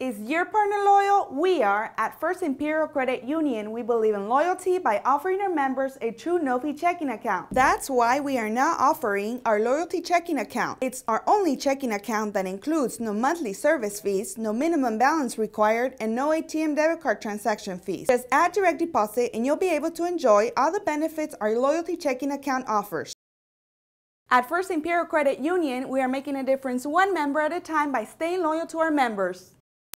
Is your partner loyal? We are. At First Imperial Credit Union, we believe in loyalty by offering our members a true no-fee checking account. That's why we are now offering our loyalty checking account. It's our only checking account that includes no monthly service fees, no minimum balance required, and no ATM debit card transaction fees. Just add direct deposit and you'll be able to enjoy all the benefits our loyalty checking account offers. At First Imperial Credit Union, we are making a difference one member at a time by staying loyal to our members.